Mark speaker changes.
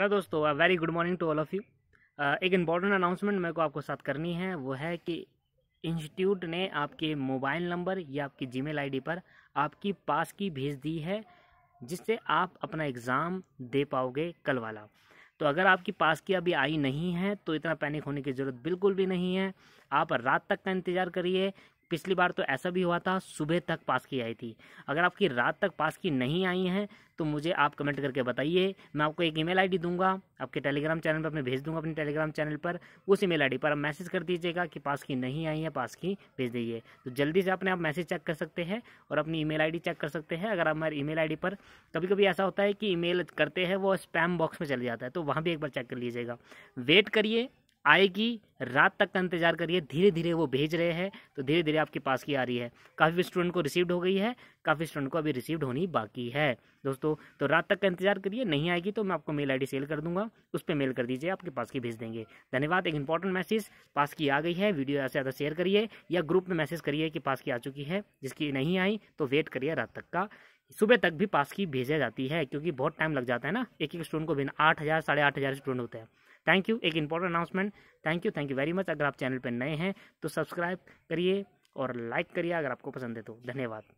Speaker 1: hello दोस्तों very good morning to all of you एक important announcement मेरे को आपको साथ करनी है वो है कि इंस्टीट्यूट ने आपके मोबाइल नंबर या आपकी जीमेल आईडी पर आपकी पास की भेज दी है जिससे आप अपना एग्ज़ाम दे पाओगे कल वाला तो अगर आपकी पास की अभी आई नहीं है तो इतना पैनिक होने की ज़रूरत बिल्कुल भी नहीं है आप रात तक का इंतज़ार करिए पिछली बार तो ऐसा भी हुआ था सुबह तक पास की आई थी अगर आपकी रात तक पास की नहीं आई हैं तो मुझे आप कमेंट करके बताइए मैं आपको एक ईमेल आईडी दूंगा आपके टेलीग्राम चैनल पर अपने भेज दूंगा अपने टेलीग्राम चैनल पर उस ईमेल आईडी पर आप मैसेज कर दीजिएगा कि पास की नहीं आई है पास की भेज दीजिए तो जल्दी से अपने आप मैसेज चेक कर सकते हैं और अपनी ईमेल आईडी चेक कर सकते हैं अगर आप हमारे ई मेल पर कभी कभी ऐसा होता है कि ई करते हैं वो स्पैम बॉक्स में चले जाता है तो वहाँ भी एक बार चेक कर लीजिएगा वेट करिए आएगी रात तक का इंतजार करिए धीरे धीरे वो भेज रहे हैं तो धीरे धीरे आपके पास की आ रही है काफ़ी स्टूडेंट को रिसीव्ड हो गई है काफ़ी स्टूडेंट को अभी रिसीव्ड होनी बाकी है दोस्तों तो रात तक का इंतजार करिए नहीं आएगी तो मैं आपको मेल आईडी सेल कर दूंगा उस पर मेल कर दीजिए आपके पास की भेज देंगे धन्यवाद एक इंपॉर्टेंट मैसेज पास की आ गई है वीडियो ज़्यादा से ज़्यादा शेयर करिए या ग्रुप में मैसेज करिए कि पास की आ चुकी है जिसकी नहीं आई तो वेट करिए रात तक का सुबह तक भी पास की भेजा जाती है क्योंकि बहुत टाइम लग जाता है ना एक एक स्टूडेंट को बिना आठ हज़ार साढ़े आठ हज़ार स्टूडेंट होते हैं थैंक यू एक important announcement thank you thank you very much अगर आप चैनल पर नए हैं तो सब्सक्राइब करिए और लाइक करिए अगर आपको पसंद है तो धन्यवाद